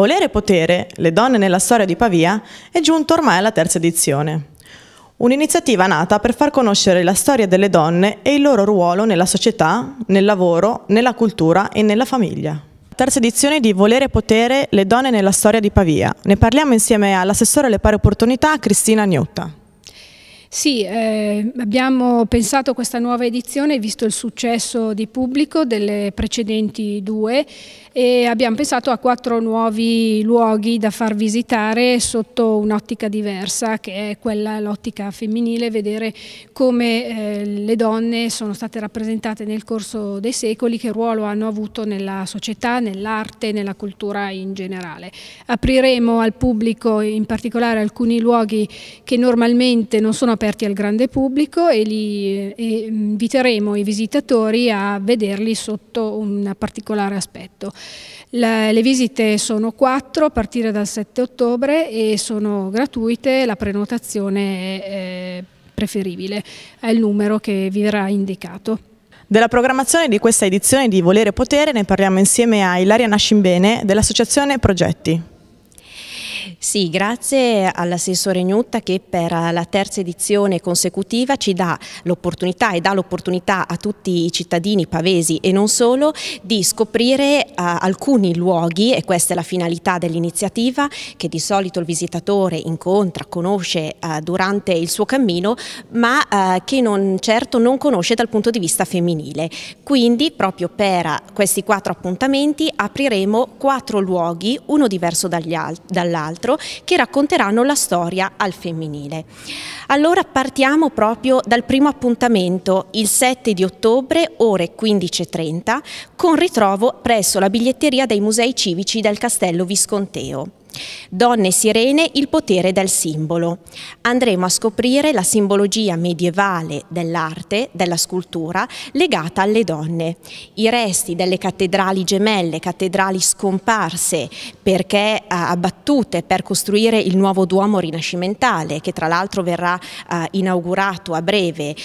Volere e potere, le donne nella storia di Pavia, è giunto ormai alla terza edizione. Un'iniziativa nata per far conoscere la storia delle donne e il loro ruolo nella società, nel lavoro, nella cultura e nella famiglia. Terza edizione di Volere e Potere, le donne nella storia di Pavia. Ne parliamo insieme all'assessore alle pari opportunità Cristina Gnutta. Sì, eh, abbiamo pensato questa nuova edizione visto il successo di pubblico delle precedenti due e abbiamo pensato a quattro nuovi luoghi da far visitare sotto un'ottica diversa che è quella l'ottica femminile, vedere come eh, le donne sono state rappresentate nel corso dei secoli, che ruolo hanno avuto nella società, nell'arte, nella cultura in generale. Apriremo al pubblico in particolare alcuni luoghi che normalmente non sono aperti al grande pubblico e, li, e inviteremo i visitatori a vederli sotto un particolare aspetto. La, le visite sono quattro a partire dal 7 ottobre e sono gratuite, la prenotazione è preferibile, è il numero che vi verrà indicato. Della programmazione di questa edizione di Volere Potere ne parliamo insieme a Ilaria Nascimbene dell'associazione Progetti. Sì, grazie all'assessore Gnutta che per la terza edizione consecutiva ci dà l'opportunità e dà l'opportunità a tutti i cittadini pavesi e non solo di scoprire uh, alcuni luoghi e questa è la finalità dell'iniziativa che di solito il visitatore incontra, conosce uh, durante il suo cammino ma uh, che non, certo non conosce dal punto di vista femminile. Quindi proprio per questi quattro appuntamenti apriremo quattro luoghi, uno diverso dall'altro teatro che racconteranno la storia al femminile. Allora partiamo proprio dal primo appuntamento, il 7 di ottobre, ore 15.30, con ritrovo presso la biglietteria dei musei civici del Castello Visconteo. Donne sirene, il potere del simbolo. Andremo a scoprire la simbologia medievale dell'arte, della scultura, legata alle donne. I resti delle cattedrali gemelle, cattedrali scomparse perché eh, abbattute per costruire il nuovo Duomo rinascimentale, che tra l'altro verrà eh, inaugurato a breve eh,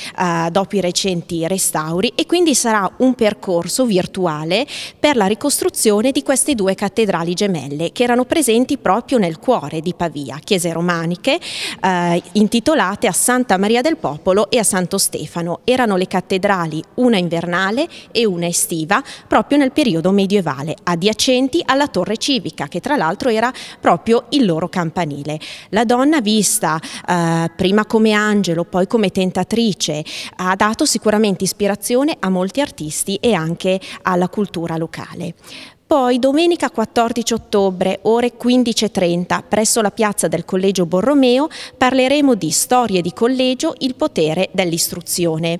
dopo i recenti restauri, e quindi sarà un percorso virtuale per la ricostruzione di queste due cattedrali gemelle che erano presenti presenti proprio nel cuore di Pavia, chiese romaniche eh, intitolate a Santa Maria del Popolo e a Santo Stefano. Erano le cattedrali una invernale e una estiva proprio nel periodo medievale, adiacenti alla torre civica che tra l'altro era proprio il loro campanile. La donna vista eh, prima come angelo, poi come tentatrice, ha dato sicuramente ispirazione a molti artisti e anche alla cultura locale. Poi domenica 14 ottobre, ore 15.30, presso la piazza del Collegio Borromeo, parleremo di Storie di collegio, il potere dell'istruzione.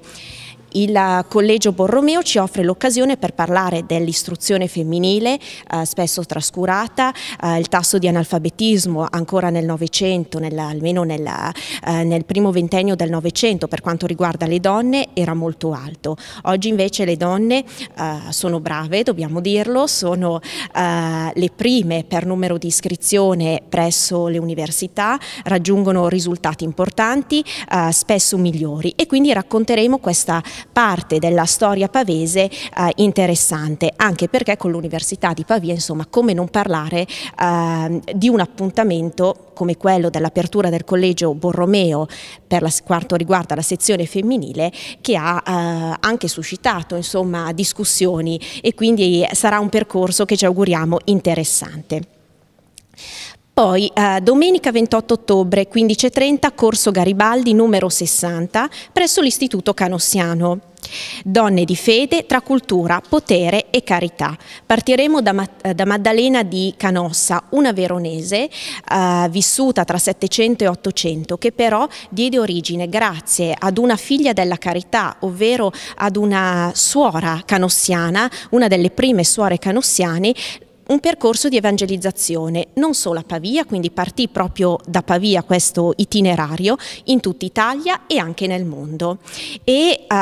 Il Collegio Borromeo ci offre l'occasione per parlare dell'istruzione femminile, eh, spesso trascurata, eh, il tasso di analfabetismo ancora nel Novecento, almeno nella, eh, nel primo ventennio del Novecento per quanto riguarda le donne era molto alto. Oggi invece le donne eh, sono brave, dobbiamo dirlo, sono eh, le prime per numero di iscrizione presso le università, raggiungono risultati importanti, eh, spesso migliori e quindi racconteremo questa parte della storia pavese eh, interessante, anche perché con l'Università di Pavia, insomma, come non parlare eh, di un appuntamento come quello dell'apertura del collegio Borromeo per la, quanto riguarda la sezione femminile che ha eh, anche suscitato insomma, discussioni e quindi sarà un percorso che ci auguriamo interessante. Poi eh, domenica 28 ottobre 15.30 Corso Garibaldi numero 60 presso l'Istituto Canossiano. Donne di fede tra cultura, potere e carità. Partiremo da, eh, da Maddalena di Canossa, una veronese eh, vissuta tra 700 e 800 che però diede origine grazie ad una figlia della carità, ovvero ad una suora canossiana, una delle prime suore canossiane, un percorso di evangelizzazione non solo a Pavia, quindi partì proprio da Pavia questo itinerario in tutta Italia e anche nel mondo. E uh,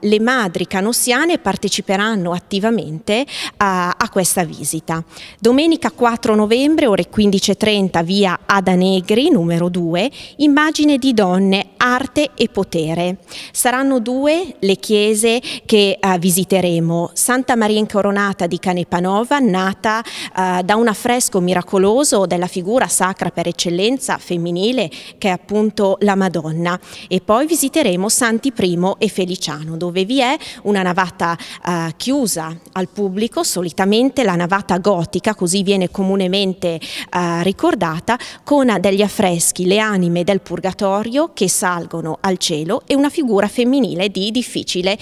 le madri canossiane parteciperanno attivamente uh, a questa visita. Domenica 4 novembre, ore 15.30, via Ada Negri, numero 2, immagine di donne, arte e potere. Saranno due le chiese che uh, visiteremo, Santa Maria Incoronata di Canepanova, nata data eh, da un affresco miracoloso della figura sacra per eccellenza femminile che è appunto la Madonna e poi visiteremo Santi Primo e Feliciano dove vi è una navata eh, chiusa al pubblico, solitamente la navata gotica, così viene comunemente eh, ricordata, con degli affreschi, le anime del purgatorio che salgono al cielo e una figura femminile di difficile eh,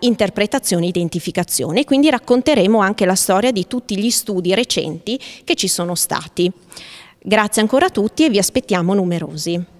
interpretazione e identificazione. Quindi racconteremo anche la storia di tutti gli studi recenti che ci sono stati. Grazie ancora a tutti e vi aspettiamo numerosi.